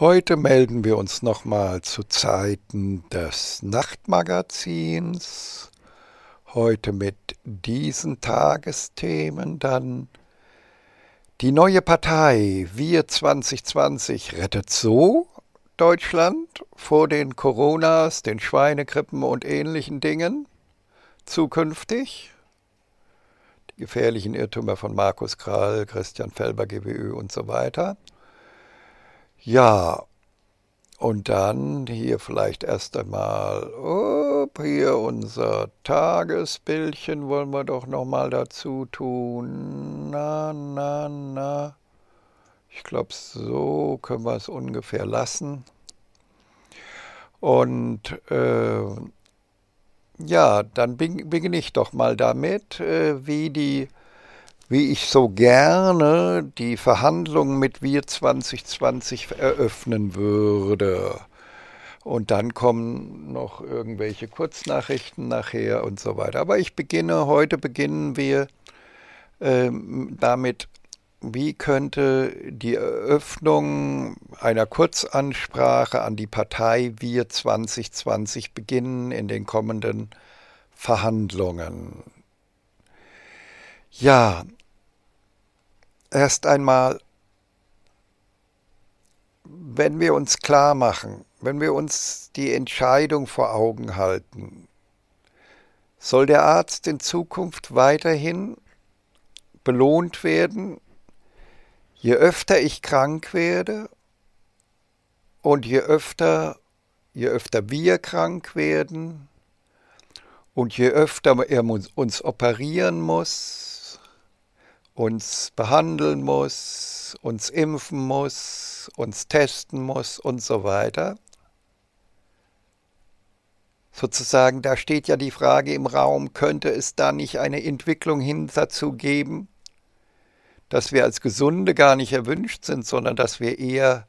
Heute melden wir uns nochmal zu Zeiten des Nachtmagazins. Heute mit diesen Tagesthemen dann. Die neue Partei Wir 2020 rettet so Deutschland vor den Coronas, den Schweinegrippen und ähnlichen Dingen zukünftig. Die gefährlichen Irrtümer von Markus Krall, Christian Felber, GWÖ und so weiter. Ja, und dann hier vielleicht erst einmal, up, hier unser Tagesbildchen wollen wir doch nochmal dazu tun. Na, na, na. Ich glaube, so können wir es ungefähr lassen. Und äh, ja, dann beginne ich doch mal damit, äh, wie die wie ich so gerne die Verhandlungen mit Wir 2020 eröffnen würde. Und dann kommen noch irgendwelche Kurznachrichten nachher und so weiter. Aber ich beginne, heute beginnen wir ähm, damit, wie könnte die Eröffnung einer Kurzansprache an die Partei Wir 2020 beginnen in den kommenden Verhandlungen. Ja, erst einmal, wenn wir uns klar machen, wenn wir uns die Entscheidung vor Augen halten, soll der Arzt in Zukunft weiterhin belohnt werden, je öfter ich krank werde und je öfter, je öfter wir krank werden und je öfter er uns operieren muss, uns behandeln muss, uns impfen muss, uns testen muss und so weiter. Sozusagen, da steht ja die Frage im Raum, könnte es da nicht eine Entwicklung hin dazu geben, dass wir als Gesunde gar nicht erwünscht sind, sondern dass wir eher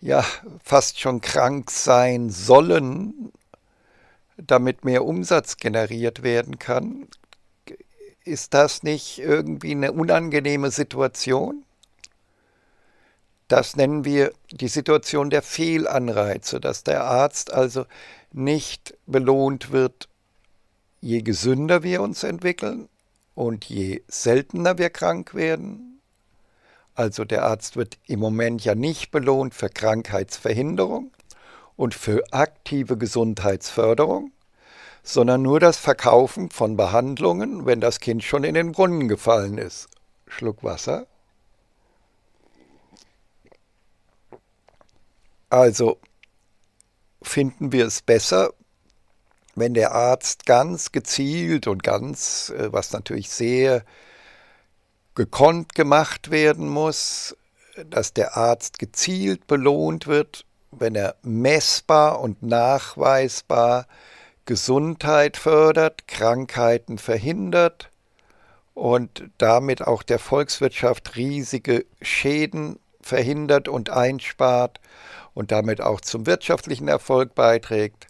ja fast schon krank sein sollen, damit mehr Umsatz generiert werden kann ist das nicht irgendwie eine unangenehme Situation? Das nennen wir die Situation der Fehlanreize, dass der Arzt also nicht belohnt wird, je gesünder wir uns entwickeln und je seltener wir krank werden. Also der Arzt wird im Moment ja nicht belohnt für Krankheitsverhinderung und für aktive Gesundheitsförderung, sondern nur das Verkaufen von Behandlungen, wenn das Kind schon in den Brunnen gefallen ist. Schluck Wasser. Also finden wir es besser, wenn der Arzt ganz gezielt und ganz, äh, was natürlich sehr gekonnt gemacht werden muss, dass der Arzt gezielt belohnt wird, wenn er messbar und nachweisbar äh, Gesundheit fördert, Krankheiten verhindert und damit auch der Volkswirtschaft riesige Schäden verhindert und einspart und damit auch zum wirtschaftlichen Erfolg beiträgt.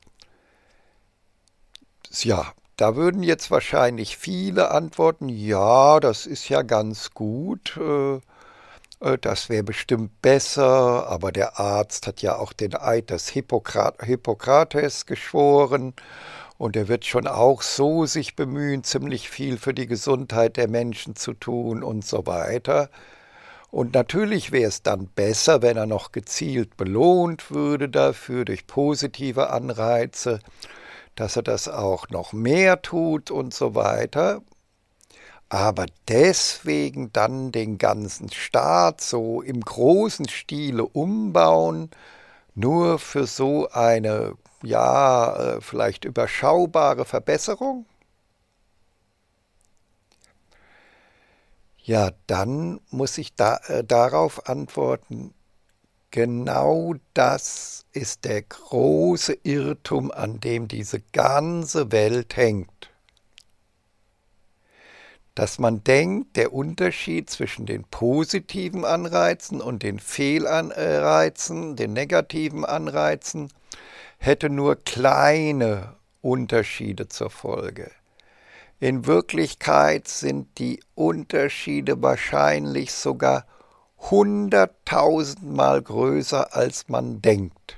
Ja, da würden jetzt wahrscheinlich viele antworten, ja, das ist ja ganz gut. Äh, äh, das wäre bestimmt besser, aber der Arzt hat ja auch den Eid des Hippokrat Hippokrates geschworen und er wird schon auch so sich bemühen, ziemlich viel für die Gesundheit der Menschen zu tun und so weiter. Und natürlich wäre es dann besser, wenn er noch gezielt belohnt würde dafür durch positive Anreize, dass er das auch noch mehr tut und so weiter. Aber deswegen dann den ganzen Staat so im großen Stile umbauen, nur für so eine, ja, äh, vielleicht überschaubare Verbesserung? Ja, dann muss ich da, äh, darauf antworten, genau das ist der große Irrtum, an dem diese ganze Welt hängt dass man denkt, der Unterschied zwischen den positiven Anreizen und den Fehlanreizen, den negativen Anreizen, hätte nur kleine Unterschiede zur Folge. In Wirklichkeit sind die Unterschiede wahrscheinlich sogar hunderttausendmal größer, als man denkt.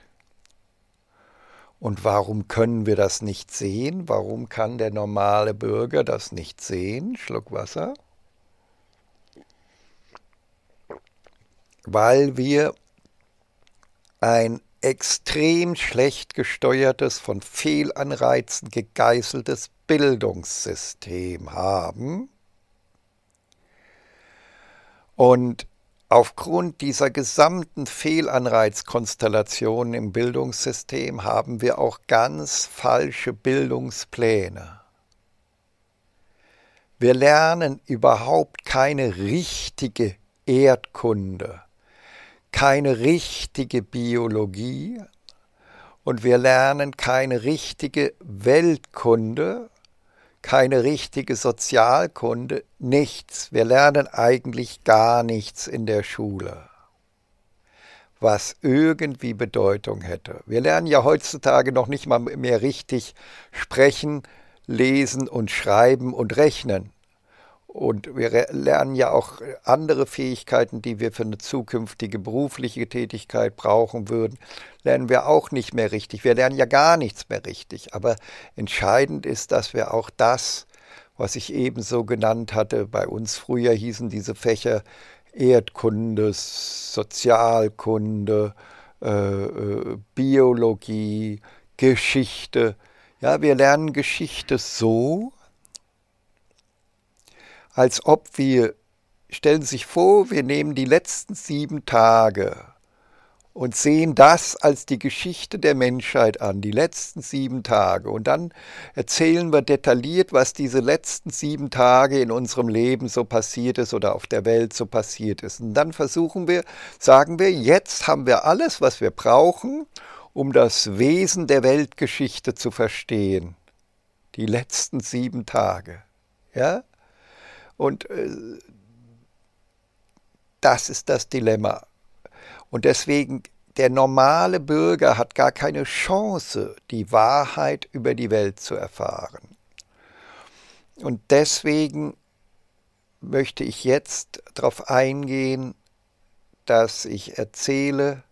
Und warum können wir das nicht sehen? Warum kann der normale Bürger das nicht sehen? Schluck Wasser. Weil wir ein extrem schlecht gesteuertes, von Fehlanreizen gegeißeltes Bildungssystem haben. Und Aufgrund dieser gesamten Fehlanreizkonstellationen im Bildungssystem haben wir auch ganz falsche Bildungspläne. Wir lernen überhaupt keine richtige Erdkunde, keine richtige Biologie und wir lernen keine richtige Weltkunde, keine richtige Sozialkunde, nichts. Wir lernen eigentlich gar nichts in der Schule, was irgendwie Bedeutung hätte. Wir lernen ja heutzutage noch nicht mal mehr richtig sprechen, lesen und schreiben und rechnen. Und wir lernen ja auch andere Fähigkeiten, die wir für eine zukünftige berufliche Tätigkeit brauchen würden, lernen wir auch nicht mehr richtig. Wir lernen ja gar nichts mehr richtig. Aber entscheidend ist, dass wir auch das, was ich eben so genannt hatte, bei uns früher hießen diese Fächer Erdkunde, Sozialkunde, äh, äh Biologie, Geschichte. Ja, wir lernen Geschichte so, als ob wir, stellen Sie sich vor, wir nehmen die letzten sieben Tage und sehen das als die Geschichte der Menschheit an, die letzten sieben Tage. Und dann erzählen wir detailliert, was diese letzten sieben Tage in unserem Leben so passiert ist oder auf der Welt so passiert ist. Und dann versuchen wir, sagen wir, jetzt haben wir alles, was wir brauchen, um das Wesen der Weltgeschichte zu verstehen. Die letzten sieben Tage. Ja? Und äh, das ist das Dilemma. Und deswegen, der normale Bürger hat gar keine Chance, die Wahrheit über die Welt zu erfahren. Und deswegen möchte ich jetzt darauf eingehen, dass ich erzähle,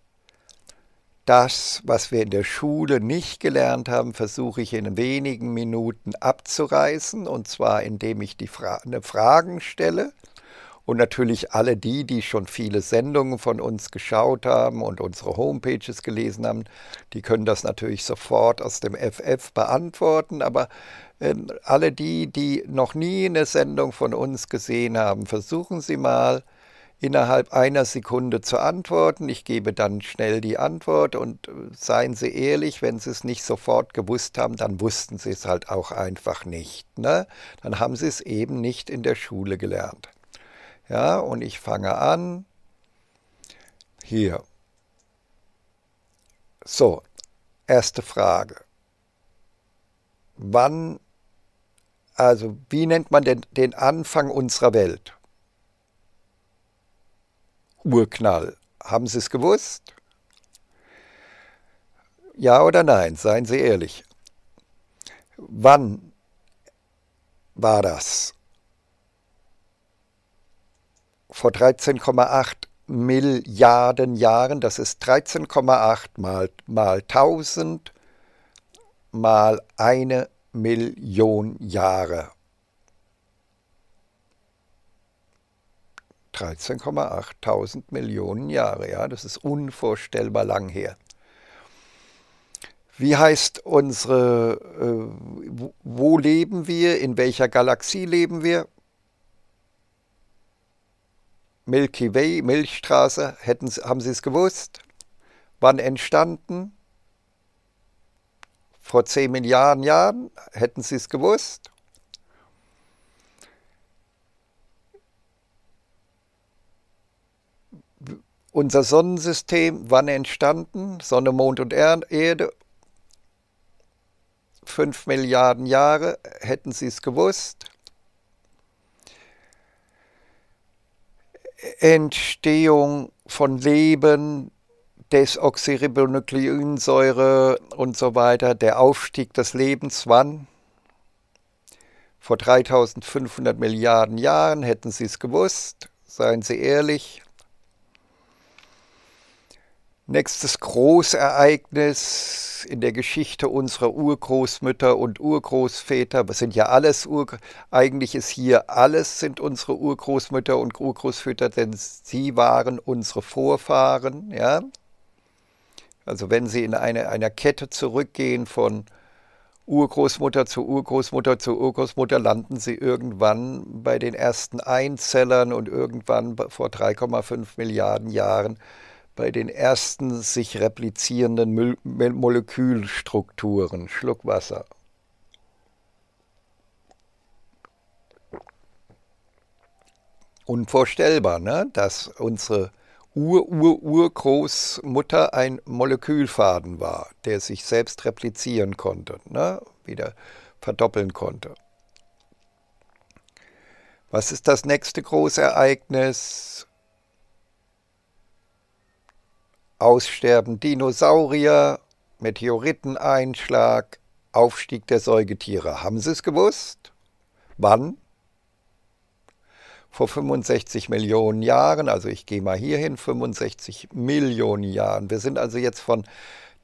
das, was wir in der Schule nicht gelernt haben, versuche ich in wenigen Minuten abzureißen, und zwar indem ich die Fra ne, Fragen stelle. Und natürlich alle die, die schon viele Sendungen von uns geschaut haben und unsere Homepages gelesen haben, die können das natürlich sofort aus dem FF beantworten. Aber äh, alle die, die noch nie eine Sendung von uns gesehen haben, versuchen Sie mal innerhalb einer Sekunde zu antworten. Ich gebe dann schnell die Antwort und äh, seien Sie ehrlich, wenn Sie es nicht sofort gewusst haben, dann wussten Sie es halt auch einfach nicht. Ne? Dann haben Sie es eben nicht in der Schule gelernt. Ja, und ich fange an. Hier. So, erste Frage. Wann, also wie nennt man den, den Anfang unserer Welt? Urknall. Haben Sie es gewusst? Ja oder nein, seien Sie ehrlich. Wann war das? Vor 13,8 Milliarden Jahren, das ist 13,8 mal, mal 1000 mal eine Million Jahre. 13,8 Millionen Jahre. Ja, das ist unvorstellbar lang her. Wie heißt unsere, äh, wo leben wir, in welcher Galaxie leben wir? Milky Way, Milchstraße, hätten, haben Sie es gewusst? Wann entstanden? Vor 10 Milliarden Jahren, hätten Sie es gewusst? unser Sonnensystem, wann entstanden? Sonne, Mond und Erde. Fünf Milliarden Jahre, hätten Sie es gewusst. Entstehung von Leben, Desoxyribonukleinsäure und so weiter, der Aufstieg des Lebens, wann? Vor 3500 Milliarden Jahren hätten Sie es gewusst, seien Sie ehrlich. Nächstes Großereignis in der Geschichte unserer Urgroßmütter und Urgroßväter, was sind ja alles, Ur eigentlich ist hier alles, sind unsere Urgroßmütter und Urgroßväter, denn sie waren unsere Vorfahren, ja. Also wenn sie in eine, einer Kette zurückgehen von Urgroßmutter zu Urgroßmutter zu Urgroßmutter landen sie irgendwann bei den ersten Einzellern und irgendwann vor 3,5 Milliarden Jahren bei den ersten sich replizierenden Mül Molekülstrukturen. Schluck Wasser. Unvorstellbar, ne? dass unsere Ur-Ur-Urgroßmutter ein Molekülfaden war, der sich selbst replizieren konnte, ne? wieder verdoppeln konnte. Was ist das nächste Großereignis? Aussterben Dinosaurier, Meteoriteneinschlag, Aufstieg der Säugetiere. Haben Sie es gewusst? Wann? Vor 65 Millionen Jahren, also ich gehe mal hierhin, 65 Millionen Jahren. Wir sind also jetzt von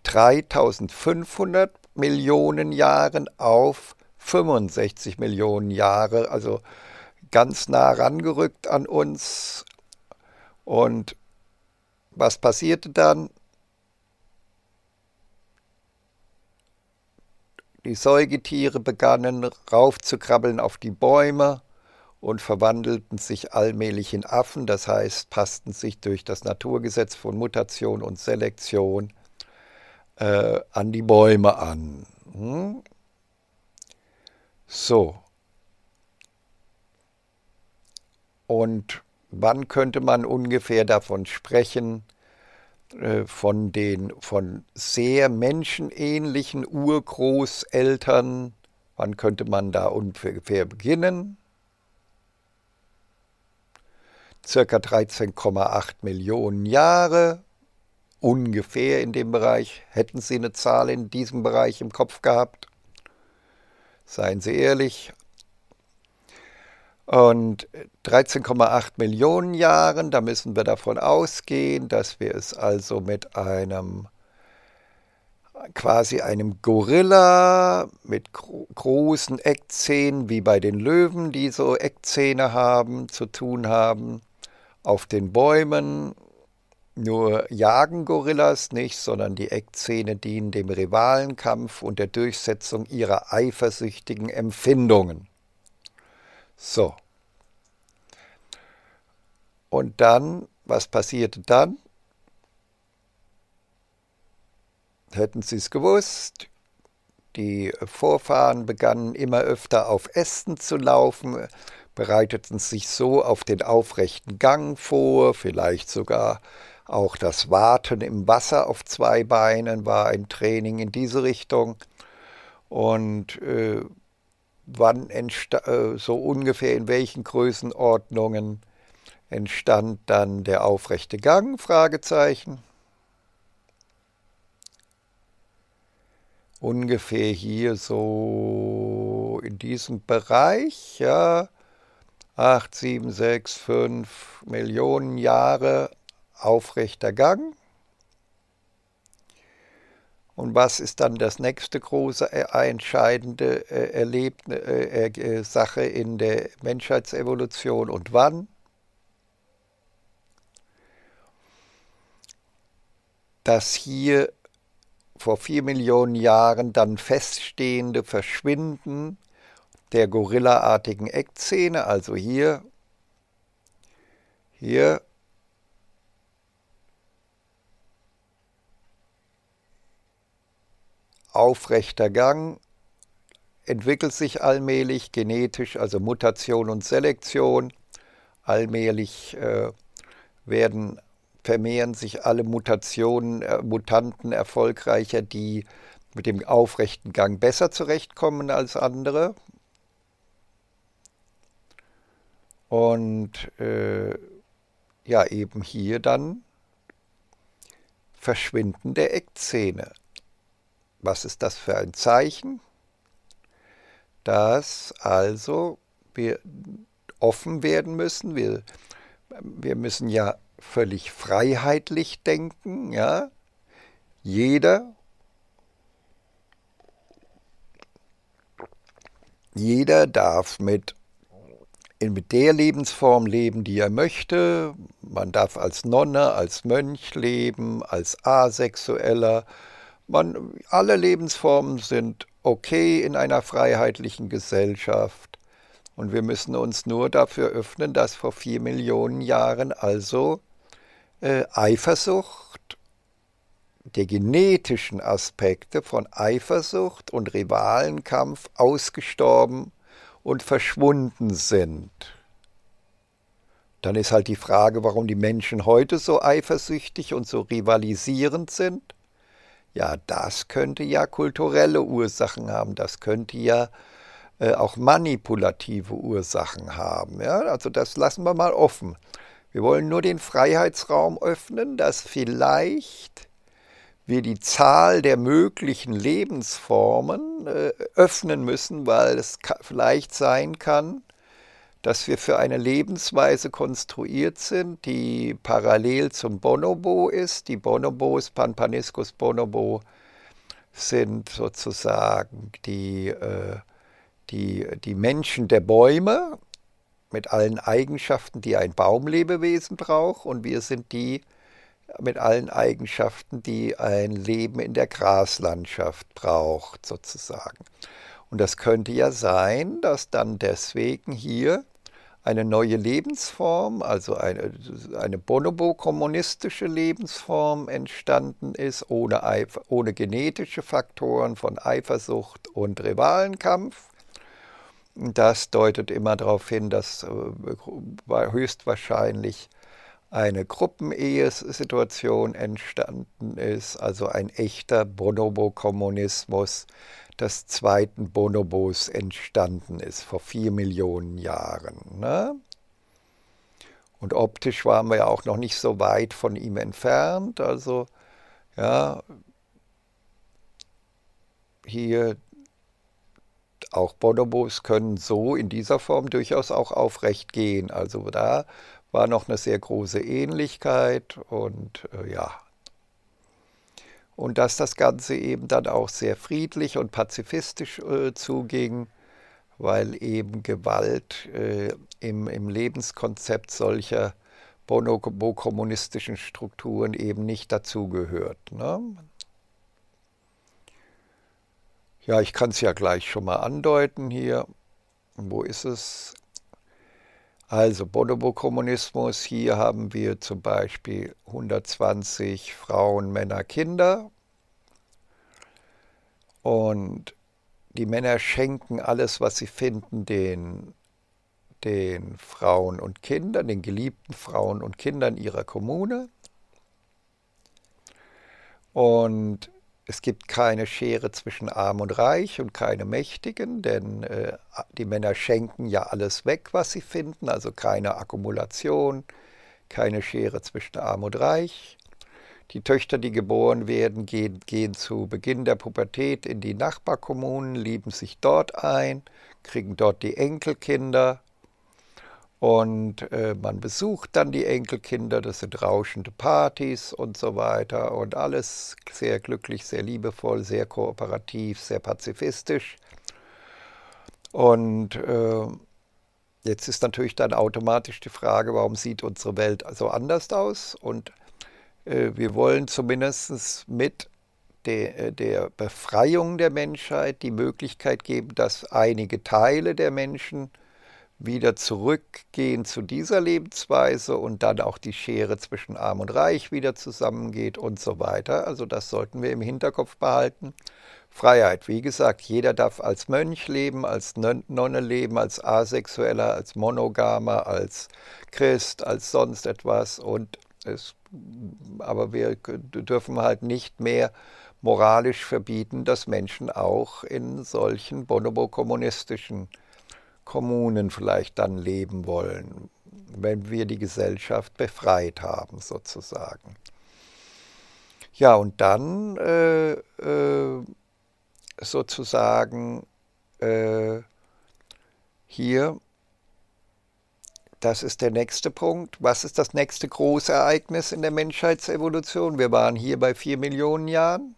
3500 Millionen Jahren auf 65 Millionen Jahre, also ganz nah rangerückt an uns. Und was passierte dann? Die Säugetiere begannen raufzukrabbeln auf die Bäume und verwandelten sich allmählich in Affen, das heißt passten sich durch das Naturgesetz von Mutation und Selektion äh, an die Bäume an. Hm? So. Und wann könnte man ungefähr davon sprechen, äh, von den von sehr menschenähnlichen Urgroßeltern, wann könnte man da ungefähr beginnen? Circa 13,8 Millionen Jahre, ungefähr in dem Bereich. Hätten Sie eine Zahl in diesem Bereich im Kopf gehabt? Seien Sie ehrlich, und 13,8 Millionen Jahren, da müssen wir davon ausgehen, dass wir es also mit einem quasi einem Gorilla mit gro großen Eckzähnen, wie bei den Löwen, die so Eckzähne haben, zu tun haben. Auf den Bäumen nur jagen Gorillas nicht, sondern die Eckzähne dienen dem Rivalenkampf und der Durchsetzung ihrer eifersüchtigen Empfindungen. So. Und dann, was passierte dann? Hätten Sie es gewusst, die Vorfahren begannen immer öfter auf Ästen zu laufen, bereiteten sich so auf den aufrechten Gang vor, vielleicht sogar auch das Warten im Wasser auf zwei Beinen war ein Training in diese Richtung. Und äh, wann äh, so ungefähr in welchen Größenordnungen entstand dann der aufrechte Gang? Ungefähr hier so in diesem Bereich, ja, 8, 7, 6, 5 Millionen Jahre aufrechter Gang. Und was ist dann das nächste große, äh, entscheidende äh, äh, äh, Sache in der Menschheitsevolution und wann? dass hier vor vier Millionen Jahren dann feststehende Verschwinden der gorillaartigen Eckzähne, also hier, hier, aufrechter Gang, entwickelt sich allmählich genetisch, also Mutation und Selektion. Allmählich äh, werden vermehren sich alle Mutationen, äh, Mutanten erfolgreicher, die mit dem aufrechten Gang besser zurechtkommen als andere. Und äh, ja, eben hier dann Verschwinden der Eckzähne. Was ist das für ein Zeichen? Dass also wir offen werden müssen. Wir, wir müssen ja völlig freiheitlich denken, ja. Jeder jeder darf mit mit der Lebensform leben, die er möchte. Man darf als Nonne, als Mönch leben, als Asexueller. Man, alle Lebensformen sind okay in einer freiheitlichen Gesellschaft. Und wir müssen uns nur dafür öffnen, dass vor vier Millionen Jahren also äh, Eifersucht, der genetischen Aspekte von Eifersucht und Rivalenkampf ausgestorben und verschwunden sind. Dann ist halt die Frage, warum die Menschen heute so eifersüchtig und so rivalisierend sind. Ja, das könnte ja kulturelle Ursachen haben, das könnte ja äh, auch manipulative Ursachen haben. Ja? Also das lassen wir mal offen. Wir wollen nur den Freiheitsraum öffnen, dass vielleicht wir die Zahl der möglichen Lebensformen äh, öffnen müssen, weil es vielleicht sein kann, dass wir für eine Lebensweise konstruiert sind, die parallel zum Bonobo ist. Die Bonobos, Panpaniscus bonobo, sind sozusagen die, äh, die, die Menschen der Bäume mit allen Eigenschaften, die ein Baumlebewesen braucht, und wir sind die mit allen Eigenschaften, die ein Leben in der Graslandschaft braucht, sozusagen. Und das könnte ja sein, dass dann deswegen hier eine neue Lebensform, also eine, eine bonobo-kommunistische Lebensform entstanden ist, ohne, ohne genetische Faktoren von Eifersucht und Rivalenkampf das deutet immer darauf hin, dass äh, höchstwahrscheinlich eine Gruppenehesituation entstanden ist, also ein echter Bonobo-Kommunismus des zweiten Bonobos entstanden ist vor vier Millionen Jahren. Ne? Und optisch waren wir ja auch noch nicht so weit von ihm entfernt, also ja, hier auch Bonobos können so in dieser Form durchaus auch aufrecht gehen. Also da war noch eine sehr große Ähnlichkeit und äh, ja. Und dass das Ganze eben dann auch sehr friedlich und pazifistisch äh, zuging, weil eben Gewalt äh, im, im Lebenskonzept solcher bonobo-kommunistischen Strukturen eben nicht dazugehört. Ne? Ja, ich kann es ja gleich schon mal andeuten hier. Wo ist es? Also Bonobo-Kommunismus, hier haben wir zum Beispiel 120 Frauen, Männer, Kinder. Und die Männer schenken alles, was sie finden, den, den Frauen und Kindern, den geliebten Frauen und Kindern ihrer Kommune. Und es gibt keine Schere zwischen Arm und Reich und keine Mächtigen, denn äh, die Männer schenken ja alles weg, was sie finden, also keine Akkumulation, keine Schere zwischen Arm und Reich. Die Töchter, die geboren werden, gehen, gehen zu Beginn der Pubertät in die Nachbarkommunen, lieben sich dort ein, kriegen dort die Enkelkinder und äh, man besucht dann die Enkelkinder, das sind rauschende Partys und so weiter und alles sehr glücklich, sehr liebevoll, sehr kooperativ, sehr pazifistisch. Und äh, jetzt ist natürlich dann automatisch die Frage, warum sieht unsere Welt so anders aus? Und äh, wir wollen zumindest mit de, äh, der Befreiung der Menschheit die Möglichkeit geben, dass einige Teile der Menschen, wieder zurückgehen zu dieser Lebensweise und dann auch die Schere zwischen Arm und Reich wieder zusammengeht und so weiter. Also das sollten wir im Hinterkopf behalten. Freiheit, wie gesagt, jeder darf als Mönch leben, als Nonne leben, als Asexueller, als Monogamer, als Christ, als sonst etwas. Und es, aber wir dürfen halt nicht mehr moralisch verbieten, dass Menschen auch in solchen bonobo-kommunistischen Kommunen vielleicht dann leben wollen, wenn wir die Gesellschaft befreit haben sozusagen. Ja, und dann äh, äh, sozusagen äh, hier, das ist der nächste Punkt. Was ist das nächste Großereignis in der Menschheitsevolution? Wir waren hier bei vier Millionen Jahren.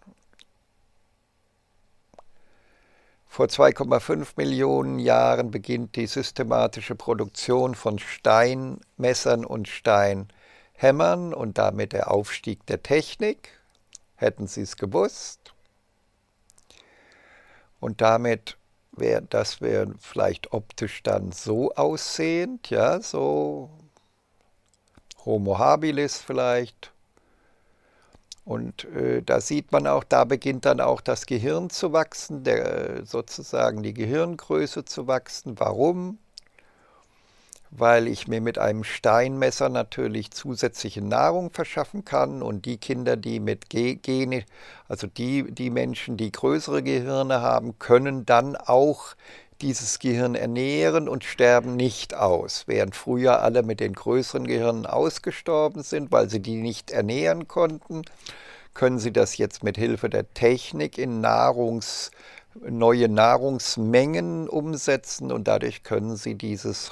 Vor 2,5 Millionen Jahren beginnt die systematische Produktion von Steinmessern und Steinhämmern und damit der Aufstieg der Technik. Hätten Sie es gewusst? Und damit wäre das wir vielleicht optisch dann so aussehend, ja, so Homo habilis vielleicht, und äh, da sieht man auch, da beginnt dann auch das Gehirn zu wachsen, der, äh, sozusagen die Gehirngröße zu wachsen. Warum? Weil ich mir mit einem Steinmesser natürlich zusätzliche Nahrung verschaffen kann und die Kinder, die mit Gene, also die, die Menschen, die größere Gehirne haben, können dann auch dieses Gehirn ernähren und sterben nicht aus, während früher alle mit den größeren Gehirnen ausgestorben sind, weil sie die nicht ernähren konnten, können sie das jetzt mit Hilfe der Technik in Nahrungs, neue Nahrungsmengen umsetzen und dadurch können sie dieses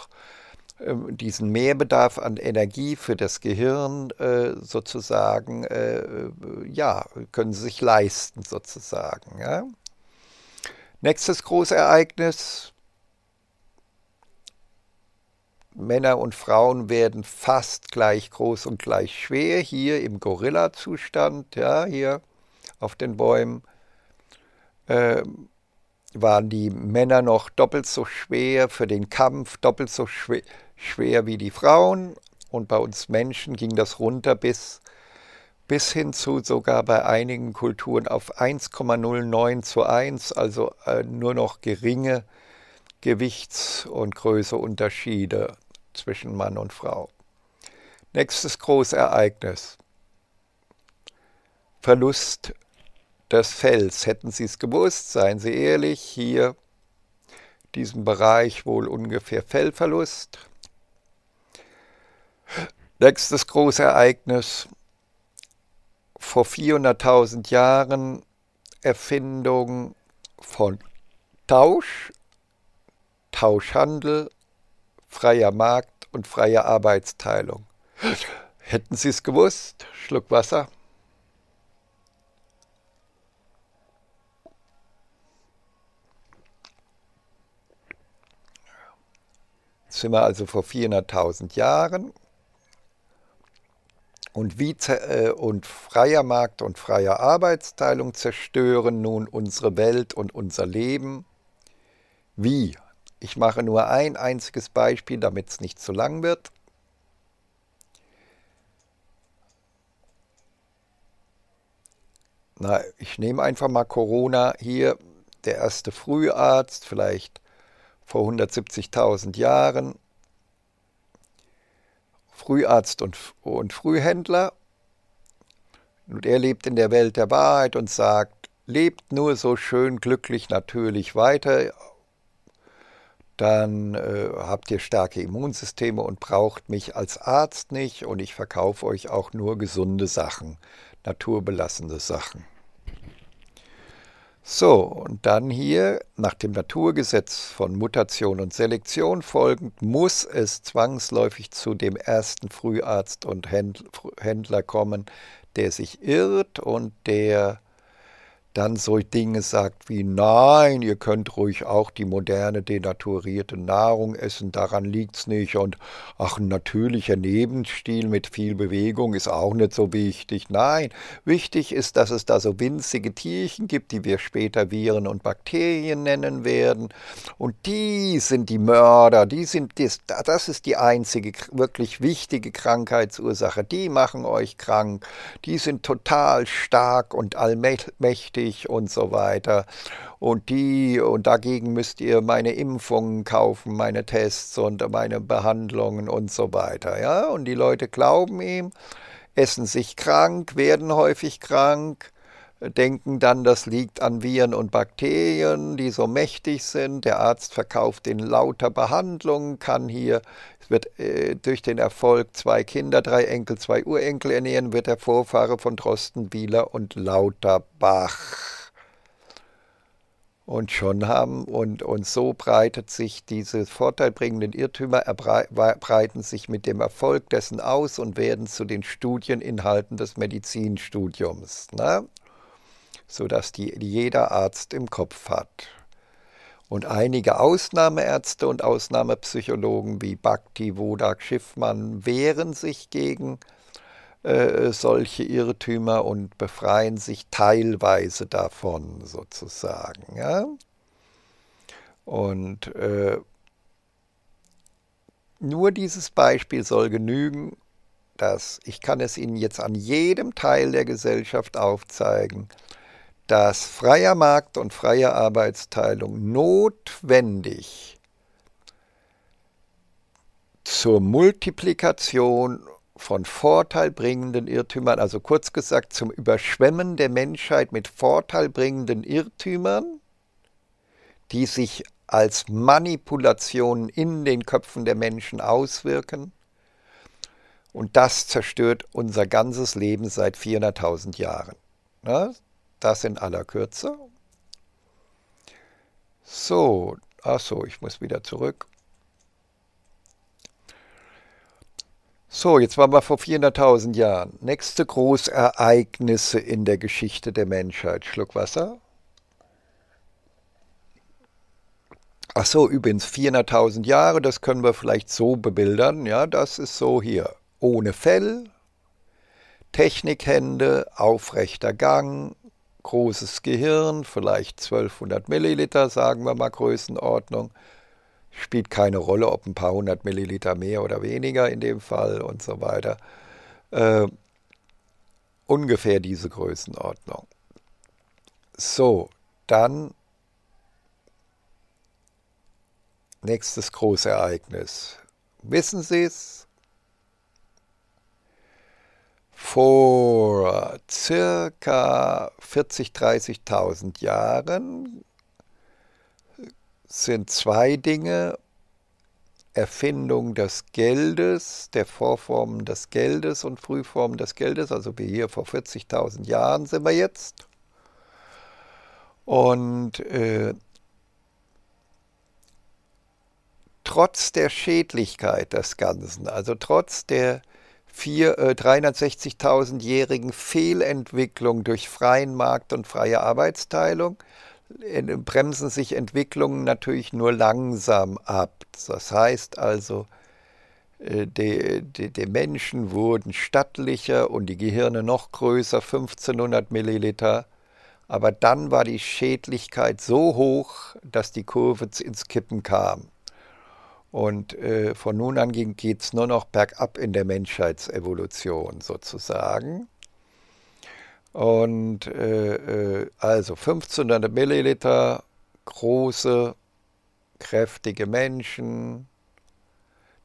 ähm, diesen Mehrbedarf an Energie für das Gehirn äh, sozusagen, äh, äh, ja, können sie sich leisten sozusagen. Ja? Nächstes Großereignis. Männer und Frauen werden fast gleich groß und gleich schwer, hier im Gorilla-Zustand, ja, hier auf den Bäumen, äh, waren die Männer noch doppelt so schwer für den Kampf, doppelt so schwer, schwer wie die Frauen. Und bei uns Menschen ging das runter bis bis hin zu sogar bei einigen Kulturen auf 1,09 zu 1, also äh, nur noch geringe Gewichts- und Größeunterschiede zwischen Mann und Frau. Nächstes Großereignis. Verlust des Fells. Hätten Sie es gewusst, seien Sie ehrlich, hier diesem Bereich wohl ungefähr Fellverlust. Nächstes Großereignis, vor 400.000 Jahren Erfindung von Tausch, Tauschhandel, freier Markt und freier Arbeitsteilung. Hätten Sie es gewusst? Schluck Wasser. Sind wir also vor 400.000 Jahren und, wie, äh, und freier Markt und freie Arbeitsteilung zerstören nun unsere Welt und unser Leben. Wie? Ich mache nur ein einziges Beispiel, damit es nicht zu lang wird. Na, ich nehme einfach mal Corona hier, der erste Früharzt, vielleicht vor 170.000 Jahren, Früharzt und, und Frühhändler. Und er lebt in der Welt der Wahrheit und sagt, lebt nur so schön glücklich natürlich weiter, dann äh, habt ihr starke Immunsysteme und braucht mich als Arzt nicht und ich verkaufe euch auch nur gesunde Sachen, naturbelassene Sachen. So, und dann hier, nach dem Naturgesetz von Mutation und Selektion folgend, muss es zwangsläufig zu dem ersten Früharzt und Händler kommen, der sich irrt und der dann so Dinge sagt wie, nein, ihr könnt ruhig auch die moderne, denaturierte Nahrung essen, daran liegt's nicht. Und ach, ein natürlicher Lebensstil mit viel Bewegung ist auch nicht so wichtig. Nein, wichtig ist, dass es da so winzige Tierchen gibt, die wir später Viren und Bakterien nennen werden. Und die sind die Mörder, die sind das, das ist die einzige wirklich wichtige Krankheitsursache. Die machen euch krank, die sind total stark und allmächtig fertig und so weiter. Und die, und dagegen müsst ihr meine Impfungen kaufen, meine Tests und meine Behandlungen und so weiter. Ja? Und die Leute glauben ihm, essen sich krank, werden häufig krank denken dann, das liegt an Viren und Bakterien, die so mächtig sind. Der Arzt verkauft ihnen lauter Behandlungen, kann hier wird äh, durch den Erfolg zwei Kinder, drei Enkel, zwei Urenkel ernähren, wird der Vorfahre von Drosten, Wieler und Lauterbach. Und schon haben, und, und so breitet sich diese vorteilbringenden Irrtümer, breiten sich mit dem Erfolg dessen aus und werden zu den Studieninhalten des Medizinstudiums, ne? sodass die jeder Arzt im Kopf hat. Und einige Ausnahmeärzte und Ausnahmepsychologen wie Bhakti, Wodak, Schiffmann wehren sich gegen äh, solche Irrtümer und befreien sich teilweise davon sozusagen. Ja? Und äh, nur dieses Beispiel soll genügen, dass ich kann es Ihnen jetzt an jedem Teil der Gesellschaft aufzeigen, kann, dass freier Markt und freie Arbeitsteilung notwendig zur Multiplikation von vorteilbringenden Irrtümern, also kurz gesagt zum Überschwemmen der Menschheit mit vorteilbringenden Irrtümern, die sich als Manipulationen in den Köpfen der Menschen auswirken. Und das zerstört unser ganzes Leben seit 400.000 Jahren. Ne? Das in aller Kürze. So, ach so, ich muss wieder zurück. So, jetzt waren wir vor 400.000 Jahren. Nächste Großereignisse in der Geschichte der Menschheit. Schluck Wasser. Ach so, übrigens 400.000 Jahre, das können wir vielleicht so bebildern. Ja, das ist so hier. Ohne Fell, Technikhände, aufrechter Gang, großes Gehirn, vielleicht 1200 Milliliter, sagen wir mal Größenordnung. Spielt keine Rolle, ob ein paar hundert Milliliter mehr oder weniger in dem Fall und so weiter. Äh, ungefähr diese Größenordnung. So, dann nächstes Großereignis. Wissen Sie es? Vor circa 40.000, 30.000 Jahren sind zwei Dinge, Erfindung des Geldes, der Vorformen des Geldes und Frühformen des Geldes, also wie hier vor 40.000 Jahren sind wir jetzt. Und äh, trotz der Schädlichkeit des Ganzen, also trotz der äh, 360.000-jährigen Fehlentwicklung durch freien Markt und freie Arbeitsteilung äh, bremsen sich Entwicklungen natürlich nur langsam ab. Das heißt also, äh, die, die, die, Menschen wurden stattlicher und die Gehirne noch größer, 1500 Milliliter. Aber dann war die Schädlichkeit so hoch, dass die Kurve ins Kippen kam. Und äh, von nun an geht es nur noch bergab in der Menschheitsevolution sozusagen. Und äh, äh also 1500 Milliliter große, kräftige Menschen,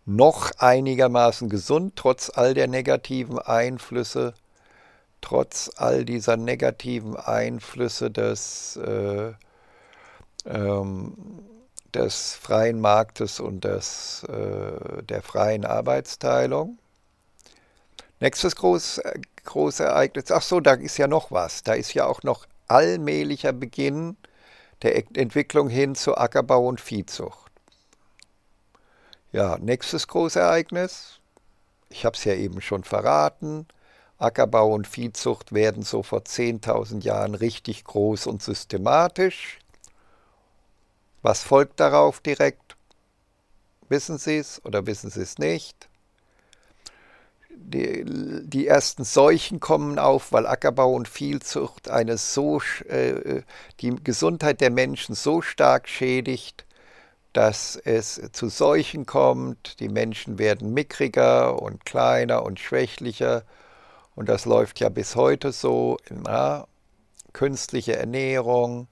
noch einigermaßen gesund, trotz all der negativen Einflüsse, trotz all dieser negativen Einflüsse des äh, ähm, des freien Marktes und des, äh, der freien Arbeitsteilung. Nächstes Groß, äh, Großereignis, ach so, da ist ja noch was. Da ist ja auch noch allmählicher Beginn der Entwicklung hin zu Ackerbau und Viehzucht. Ja, nächstes Großereignis, ich habe es ja eben schon verraten, Ackerbau und Viehzucht werden so vor 10.000 Jahren richtig groß und systematisch. Was folgt darauf direkt? Wissen Sie es oder wissen Sie es nicht? Die, die, ersten Seuchen kommen auf, weil Ackerbau und Vielzucht eine so, äh, äh, die Gesundheit der Menschen so stark schädigt, dass es zu Seuchen kommt. Die Menschen werden mickriger und kleiner und schwächlicher. Und das läuft ja bis heute so. Ja, künstliche Ernährung,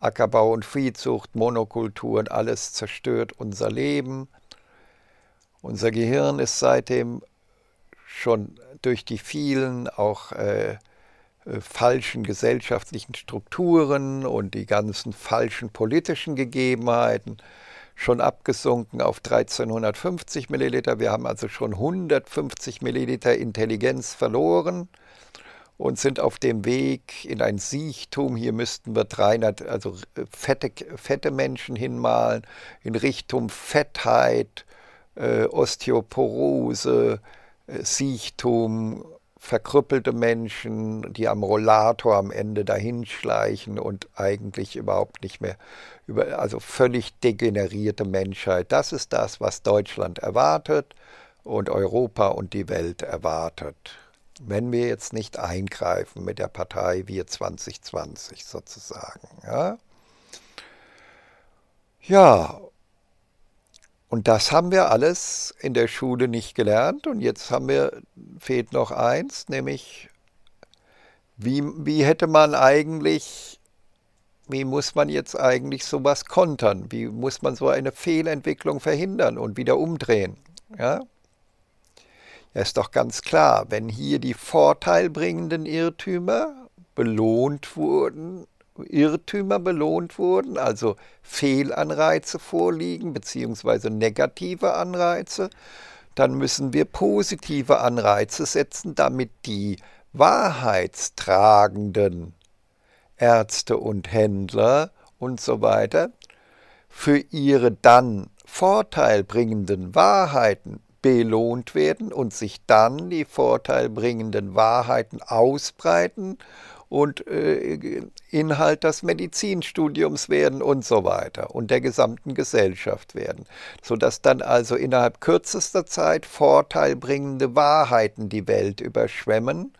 Ackerbau und Viehzucht, Monokulturen, alles zerstört unser Leben. Unser Gehirn ist seitdem schon durch die vielen auch äh, äh falschen gesellschaftlichen Strukturen und die ganzen falschen politischen Gegebenheiten schon abgesunken auf 1350 Milliliter. Wir haben also schon 150 Milliliter Intelligenz verloren und sind auf dem Weg in ein Siechtum. Hier müssten wir 300, also äh, fette, fette Menschen hinmalen, in Richtung Fettheit, äh, Osteoporose, äh, Siechtum, verkrüppelte Menschen, die am Rollator am Ende dahinschleichen und eigentlich überhaupt nicht mehr, über, also völlig degenerierte Menschheit. Das ist das, was Deutschland erwartet und Europa und die Welt erwartet wenn wir jetzt nicht eingreifen mit der Partei Wir 2020 sozusagen. Ja, ja. und das haben wir alles in der Schule nicht gelernt und jetzt haben wir, fehlt noch eins, nämlich wie, wie hätte man eigentlich, wie muss man jetzt eigentlich sowas kontern? Wie muss man so eine Fehlentwicklung verhindern und wieder umdrehen? Ja ist doch ganz klar, wenn hier die vorteilbringenden Irrtümer belohnt wurden, Irrtümer belohnt wurden, also Fehlanreize vorliegen, beziehungsweise negative Anreize, dann müssen wir positive Anreize setzen, damit die wahrheitstragenden Ärzte und Händler und so weiter für ihre dann vorteilbringenden Wahrheiten belohnt werden und sich dann die vorteilbringenden Wahrheiten ausbreiten und äh, Inhalt des Medizinstudiums werden und so weiter und der gesamten Gesellschaft werden, sodass dann also innerhalb kürzester Zeit vorteilbringende Wahrheiten die Welt überschwemmen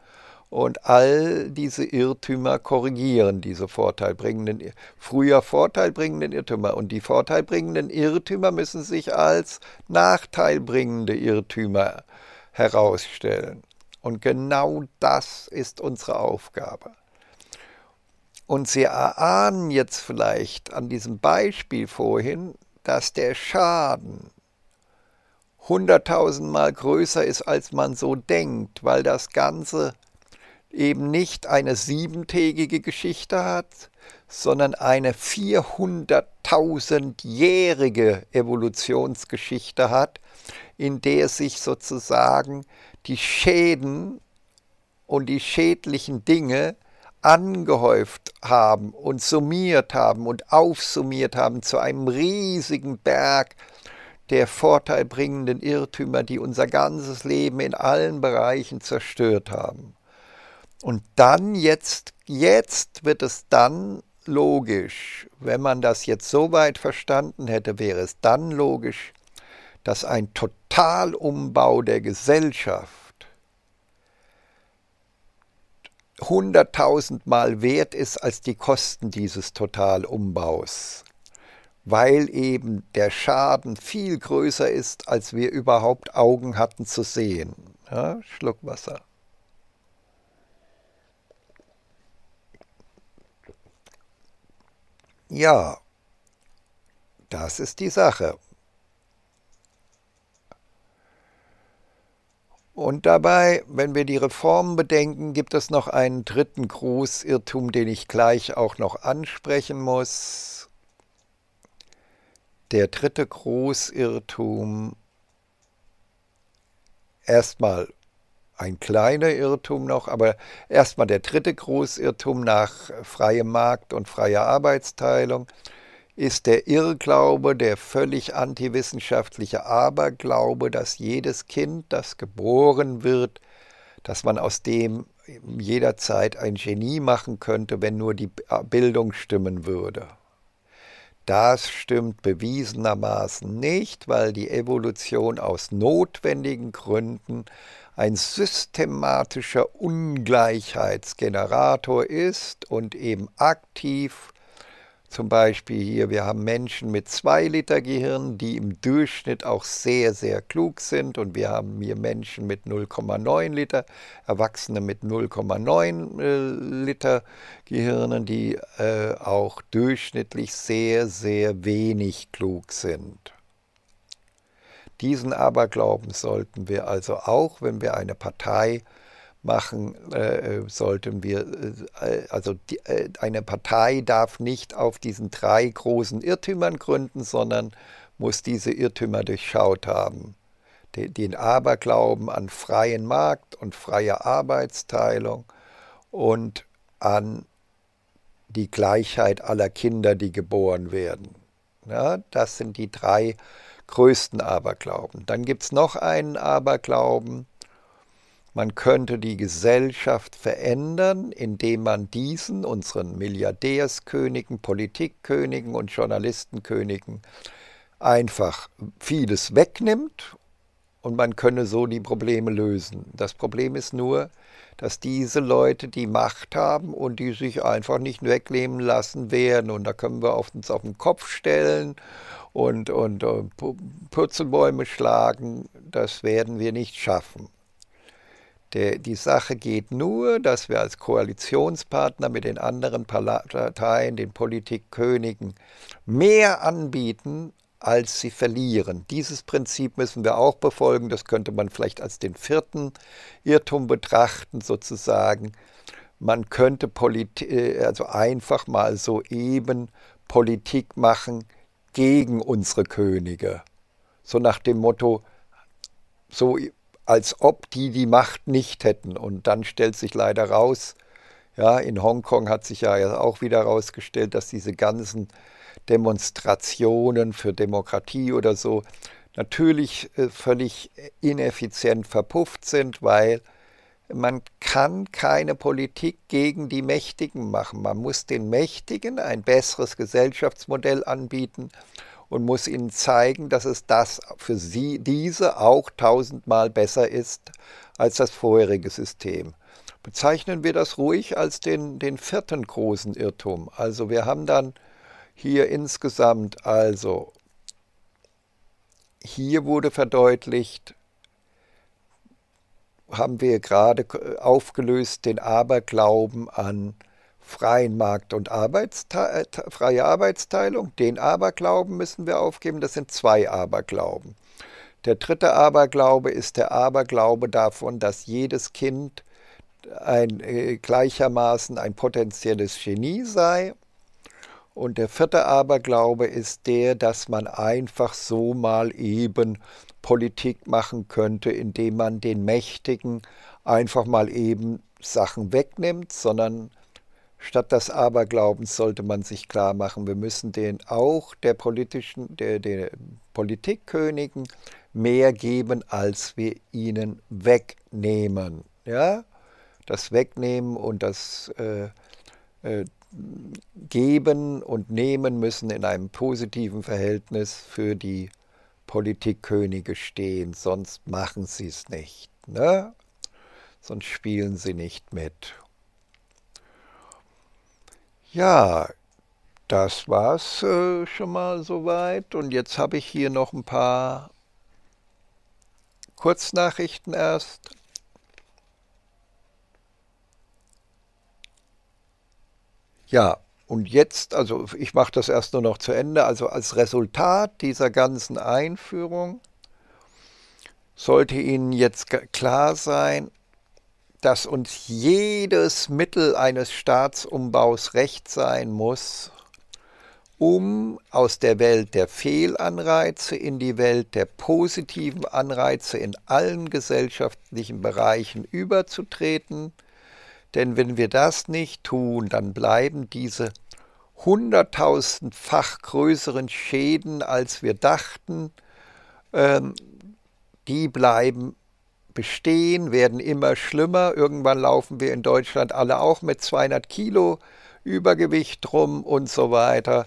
und all diese Irrtümer korrigieren diese vorteilbringenden, früher vorteilbringenden Irrtümer. Und die vorteilbringenden Irrtümer müssen sich als nachteilbringende Irrtümer herausstellen. Und genau das ist unsere Aufgabe. Und Sie erahnen jetzt vielleicht an diesem Beispiel vorhin, dass der Schaden hunderttausendmal größer ist, als man so denkt, weil das Ganze eben nicht eine siebentägige Geschichte hat, sondern eine 400.000-jährige Evolutionsgeschichte hat, in der sich sozusagen die Schäden und die schädlichen Dinge angehäuft haben und summiert haben und aufsummiert haben zu einem riesigen Berg der vorteilbringenden Irrtümer, die unser ganzes Leben in allen Bereichen zerstört haben. Und dann jetzt, jetzt wird es dann logisch, wenn man das jetzt so weit verstanden hätte, wäre es dann logisch, dass ein Totalumbau der Gesellschaft hunderttausendmal wert ist als die Kosten dieses Totalumbaus, weil eben der Schaden viel größer ist, als wir überhaupt Augen hatten zu sehen. Ja, Schluck Wasser. Ja, das ist die Sache. Und dabei, wenn wir die Reformen bedenken, gibt es noch einen dritten Großirrtum, den ich gleich auch noch ansprechen muss. Der dritte Großirrtum. Erstmal, ein kleiner Irrtum noch, aber erstmal der dritte Großirrtum nach freiem Markt und freier Arbeitsteilung ist der Irrglaube, der völlig antiwissenschaftliche Aberglaube, dass jedes Kind, das geboren wird, dass man aus dem jederzeit ein Genie machen könnte, wenn nur die äh, Bildung stimmen würde. Das stimmt bewiesenermaßen nicht, weil die Evolution aus notwendigen Gründen ein systematischer Ungleichheitsgenerator ist und eben aktiv zum Beispiel hier, wir haben Menschen mit 2 Liter Gehirn, die im Durchschnitt auch sehr, sehr klug sind. Und wir haben hier Menschen mit 0,9 Liter, Erwachsene mit 0,9 äh, Liter Gehirnen, die äh, auch durchschnittlich sehr, sehr wenig klug sind. Diesen Aberglauben sollten wir also auch, wenn wir eine Partei machen, äh, sollten wir, äh, äh, also die, äh, eine Partei darf nicht auf diesen drei großen Irrtümern gründen, sondern muss diese Irrtümer durchschaut haben. Den, den Aberglauben an freien Markt und freie Arbeitsteilung und an die Gleichheit aller Kinder, die geboren werden. Ja, ne? das sind die drei größten Aberglauben. Dann gibt es noch einen Aberglauben, man könnte die Gesellschaft verändern, indem man diesen, unseren Milliardärskönigen, Politikkönigen und Journalistenkönigen, einfach vieles wegnimmt und man könne so die Probleme lösen. Das Problem ist nur, dass diese Leute die Macht haben und die sich einfach nicht wegnehmen lassen werden. Und da können wir uns auf den Kopf stellen und, und, äh, und Purzelbäume schlagen. Das werden wir nicht schaffen. die Sache geht nur, dass wir als Koalitionspartner mit den anderen Parteien, den Politikkönigen, mehr anbieten, als sie verlieren. Dieses Prinzip müssen wir auch befolgen. Das könnte man vielleicht als den vierten Irrtum betrachten, sozusagen. Man könnte Polit äh, also einfach mal so eben Politik machen gegen unsere Könige. So nach dem Motto, so als ob die die Macht nicht hätten. Und dann stellt sich leider raus, ja, in Hongkong hat sich ja auch wieder herausgestellt, dass diese ganzen Demonstrationen für Demokratie oder so natürlich äh, völlig ineffizient verpufft sind, weil man kann keine Politik gegen die Mächtigen machen. Man muss den Mächtigen ein besseres Gesellschaftsmodell anbieten und muss ihnen zeigen, dass es das für sie, diese auch tausendmal besser ist als das vorherige System. Bezeichnen wir das ruhig als den, den vierten großen Irrtum. Also wir haben dann hier insgesamt also, hier wurde verdeutlicht, haben wir gerade aufgelöst den Aberglauben an freien Markt und Arbeitste äh, freie Arbeitsteilung. Den Aberglauben müssen wir aufgeben. Das sind zwei Aberglauben. Der dritte Aberglaube ist der Aberglaube davon, dass jedes Kind ein, äh, gleichermaßen ein potenzielles Genie sei und der vierte Aberglaube ist der, dass man einfach so mal eben Politik machen könnte, indem man den Mächtigen einfach mal eben Sachen wegnimmt, sondern statt des Aberglaubens sollte man sich klar machen, wir müssen den auch der politischen, der, der Politikkönigen mehr geben, als wir ihnen wegnehmen. Ja? Das Wegnehmen und das äh, äh geben und nehmen müssen in einem positiven Verhältnis für die Politikkönige stehen, sonst machen sie es nicht. Ne? Sonst spielen sie nicht mit. Ja, das war's äh, schon mal soweit. Und jetzt habe ich hier noch ein paar Kurznachrichten erst. Ja, und jetzt, also ich mache das erst nur noch zu Ende, also als Resultat dieser ganzen Einführung sollte Ihnen jetzt klar sein, dass uns jedes Mittel eines Staatsumbaus recht sein muss, um aus der Welt der Fehlanreize in die Welt der positiven Anreize in allen gesellschaftlichen Bereichen überzutreten – denn wenn wir das nicht tun, dann bleiben diese hunderttausendfach größeren Schäden, als wir dachten, ähm, die bleiben bestehen, werden immer schlimmer. Irgendwann laufen wir in Deutschland alle auch mit 200 Kilo Übergewicht rum und so weiter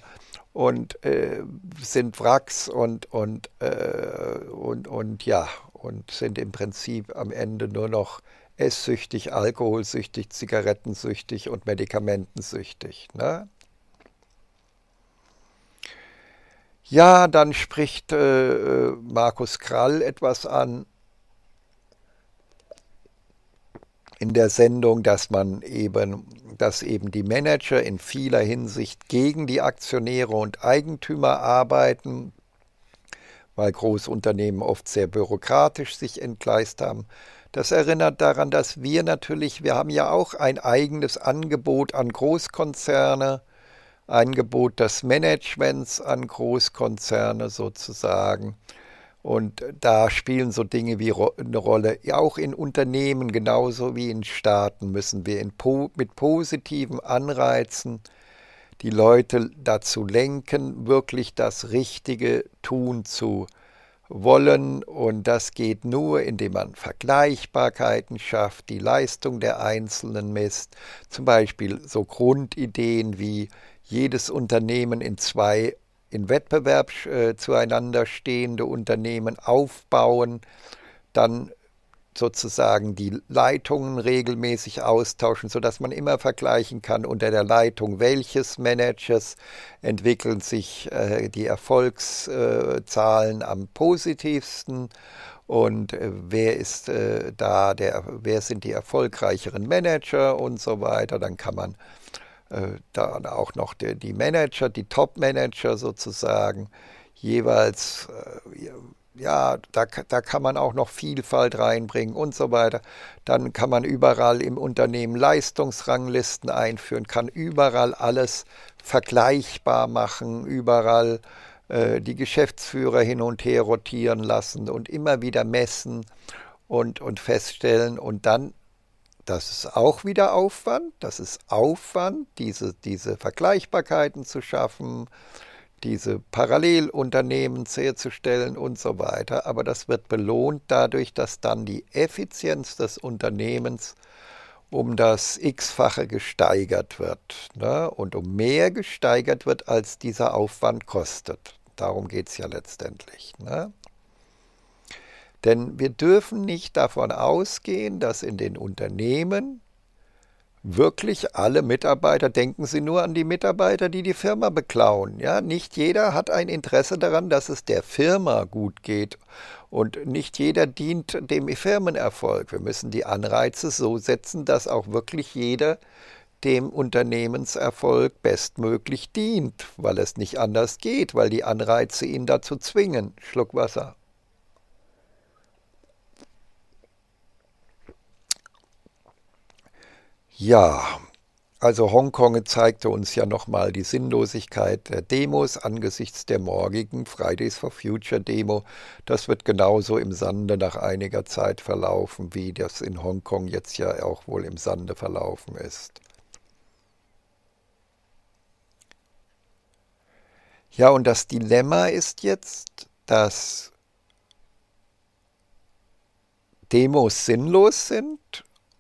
und äh, sind Wracks und, und, äh, und, und ja, und sind im Prinzip am Ende nur noch esssüchtig, alkoholsüchtig, zigarettensüchtig und medikamentensüchtig. Ne? Ja, dann spricht äh, äh, Markus Krall etwas an in der Sendung, dass man eben, dass eben die Manager in vieler Hinsicht gegen die Aktionäre und Eigentümer arbeiten, weil Großunternehmen oft sehr bürokratisch sich entgleist haben das erinnert daran, dass wir natürlich, wir haben ja auch ein eigenes Angebot an Großkonzerne, Angebot des Managements an Großkonzerne sozusagen. Und da spielen so Dinge wie ro eine Rolle. auch in Unternehmen, genauso wie in Staaten, müssen wir po mit positiven Anreizen die Leute dazu lenken, wirklich das Richtige tun zu können wollen und das geht nur, indem man Vergleichbarkeiten schafft, die Leistung der Einzelnen misst, zum Beispiel so Grundideen wie jedes Unternehmen in zwei in Wettbewerb äh, zueinander stehende Unternehmen aufbauen, dann sozusagen die Leitungen regelmäßig austauschen, sodass man immer vergleichen kann unter der Leitung welches Managers entwickeln sich äh, die Erfolgszahlen am positivsten und äh, wer ist äh, da der, wer sind die erfolgreicheren Manager und so weiter. Dann kann man äh, dann auch noch die, die Manager, die Top-Manager sozusagen jeweils äh, ja, da, da kann man auch noch Vielfalt reinbringen und so weiter. Dann kann man überall im Unternehmen Leistungsranglisten einführen, kann überall alles vergleichbar machen, überall äh, die Geschäftsführer hin und her rotieren lassen und immer wieder messen und, und feststellen und dann das ist auch wieder Aufwand, das ist Aufwand, diese, diese Vergleichbarkeiten zu schaffen, diese Parallelunternehmen herzustellen und so weiter. Aber das wird belohnt dadurch, dass dann die Effizienz des Unternehmens um das x-fache gesteigert wird ne? und um mehr gesteigert wird, als dieser Aufwand kostet. Darum geht es ja letztendlich. Ne? Denn wir dürfen nicht davon ausgehen, dass in den Unternehmen wirklich alle Mitarbeiter, denken Sie nur an die Mitarbeiter, die die Firma beklauen. Ja, nicht jeder hat ein Interesse daran, dass es der Firma gut geht und nicht jeder dient dem Firmenerfolg. Wir müssen die Anreize so setzen, dass auch wirklich jeder dem Unternehmenserfolg bestmöglich dient, weil es nicht anders geht, weil die Anreize ihn dazu zwingen. Schluck Wasser. Ja, also Hongkong zeigte uns ja nochmal die Sinnlosigkeit der Demos angesichts der morgigen Fridays for Future Demo. Das wird genauso im Sande nach einiger Zeit verlaufen, wie das in Hongkong jetzt ja auch wohl im Sande verlaufen ist. Ja, und das Dilemma ist jetzt, dass Demos sinnlos sind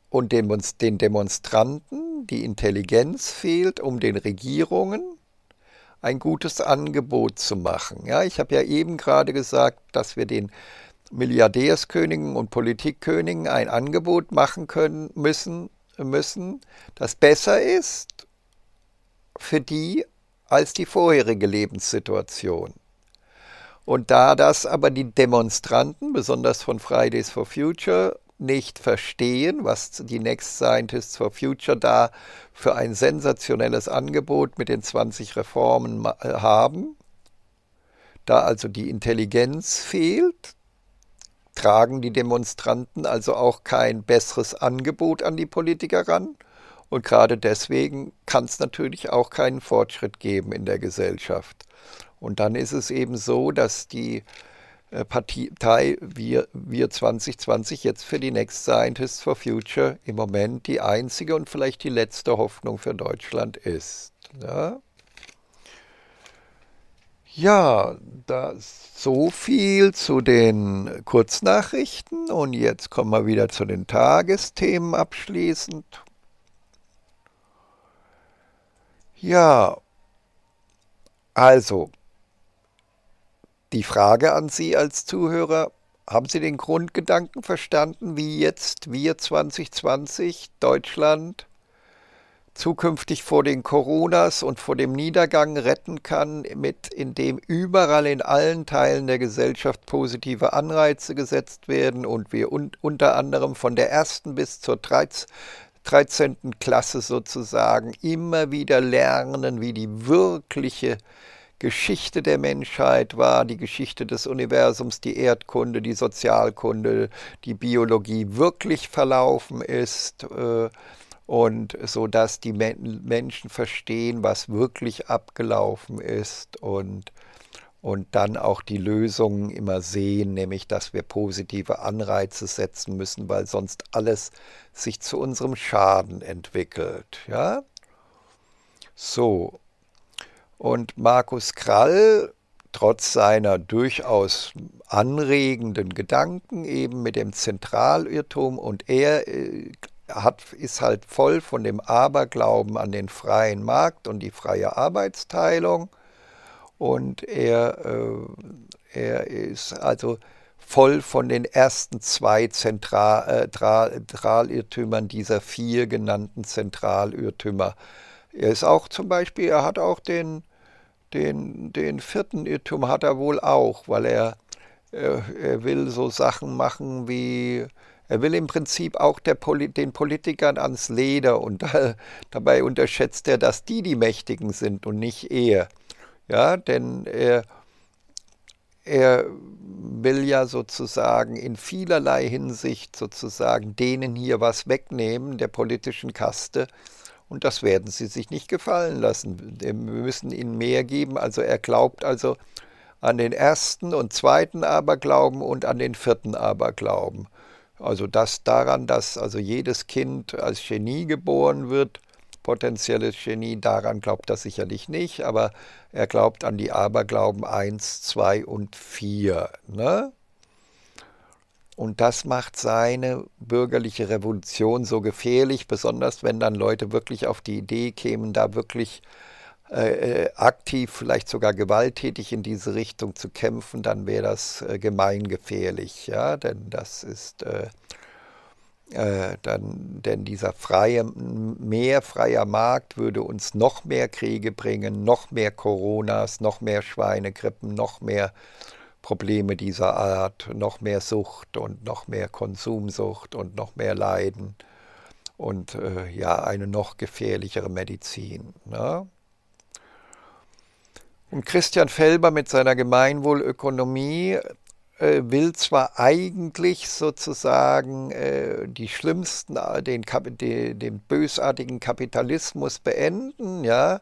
und den Demonstranten die Intelligenz fehlt, um den Regierungen ein gutes Angebot zu machen. Ja, ich habe ja eben gerade gesagt, dass wir den Milliardärskönigen und Politikkönigen ein Angebot machen können müssen, müssen, das besser ist für die als die vorherige Lebenssituation. Und da das aber die Demonstranten, besonders von Fridays for Future, nicht verstehen, was die Next Scientists for Future da für ein sensationelles Angebot mit den 20 Reformen äh, haben. Da also die Intelligenz fehlt, tragen die Demonstranten also auch kein besseres Angebot an die Politiker ran. Und gerade deswegen kann es natürlich auch keinen Fortschritt geben in der Gesellschaft. Und dann ist es eben so, dass die äh, Partei wir, wir 2020 jetzt für die Next Scientists for Future im Moment die einzige und vielleicht die letzte Hoffnung für Deutschland ist. Ja, ja da so viel zu den Kurznachrichten und jetzt kommen wir wieder zu den Tagesthemen abschließend. Ja, also die Frage an Sie als Zuhörer, haben Sie den Grundgedanken verstanden, wie jetzt wir 2020 Deutschland zukünftig vor den Coronas und vor dem Niedergang retten kann, mit indem überall in allen Teilen der Gesellschaft positive Anreize gesetzt werden und wir un unter anderem von der ersten bis zur 13. 13. Klasse sozusagen immer wieder lernen, wie die wirkliche Geschichte der Menschheit war, die Geschichte des Universums, die Erdkunde, die Sozialkunde, die Biologie wirklich verlaufen ist äh, und so dass die Men Menschen verstehen, was wirklich abgelaufen ist und und dann auch die Lösungen immer sehen, nämlich dass wir positive Anreize setzen müssen, weil sonst alles sich zu unserem Schaden entwickelt, ja? So, und Markus Krall, trotz seiner durchaus anregenden Gedanken eben mit dem Zentralirrtum und er äh, hat, ist halt voll von dem Aberglauben an den freien Markt und die freie Arbeitsteilung und er, äh, er ist also voll von den ersten zwei äh, Zentralirrtümern äh, dieser vier genannten Zentralirrtümer. Er ist auch zum Beispiel, er hat auch den den, den vierten Irrtum hat er wohl auch, weil er, er, er will so Sachen machen wie, er will im Prinzip auch Poli den Politikern ans Leder und da, dabei unterschätzt er, dass die die Mächtigen sind und nicht er. Ja, denn er, er will ja sozusagen in vielerlei Hinsicht sozusagen denen hier was wegnehmen, der politischen Kaste, und das werden sie sich nicht gefallen lassen. Wir müssen ihnen mehr geben. Also er glaubt also an den ersten und zweiten Aberglauben und an den vierten Aberglauben. Also das daran, dass also jedes Kind als Genie geboren wird, potenzielles Genie, daran glaubt er sicherlich nicht, aber er glaubt an die Aberglauben 1, 2 und 4. Ne? Und das macht seine bürgerliche Revolution so gefährlich, besonders wenn dann Leute wirklich auf die Idee kämen, da wirklich äh, äh, aktiv, vielleicht sogar gewalttätig in diese Richtung zu kämpfen, dann wäre das äh, gemeingefährlich. Ja? Denn das ist äh, äh, dann, denn dieser freie, mehr freier Markt würde uns noch mehr Kriege bringen, noch mehr Coronas, noch mehr Schweinegrippen, noch mehr Probleme dieser Art, noch mehr Sucht und noch mehr Konsumsucht und noch mehr Leiden und äh, ja, eine noch gefährlichere Medizin. Ne? Und Christian Felber mit seiner Gemeinwohlökonomie äh, will zwar eigentlich sozusagen äh, die schlimmsten, den, den, den bösartigen Kapitalismus beenden, ja,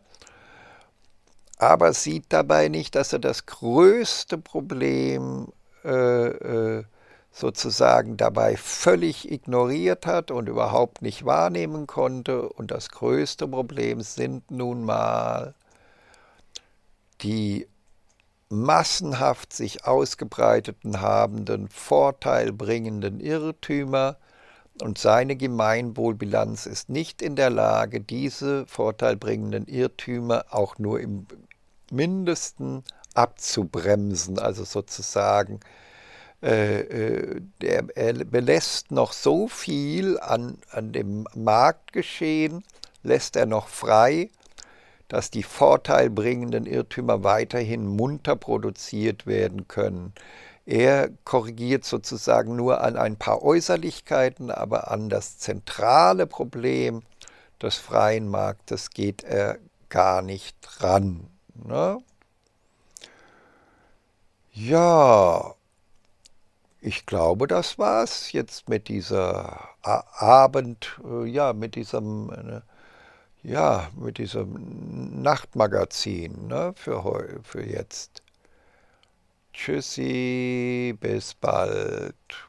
aber sieht dabei nicht, dass er das größte Problem äh, äh, sozusagen dabei völlig ignoriert hat und überhaupt nicht wahrnehmen konnte. Und das größte Problem sind nun mal die massenhaft sich ausgebreiteten habenden, vorteilbringenden Irrtümer, und seine Gemeinwohlbilanz ist nicht in der Lage, diese vorteilbringenden Irrtümer auch nur im mindestens abzubremsen, also sozusagen äh, äh, der, er belässt noch so viel an, an dem Marktgeschehen, lässt er noch frei, dass die vorteilbringenden Irrtümer weiterhin munter produziert werden können. Er korrigiert sozusagen nur an ein paar Äußerlichkeiten, aber an das zentrale Problem des freien Marktes geht er gar nicht ran. Ne? Ja, ich glaube, das war's jetzt mit dieser Abend, äh, ja, mit diesem, äh, ja, mit diesem Nachtmagazin ne, für, für jetzt. Tschüssi, bis bald.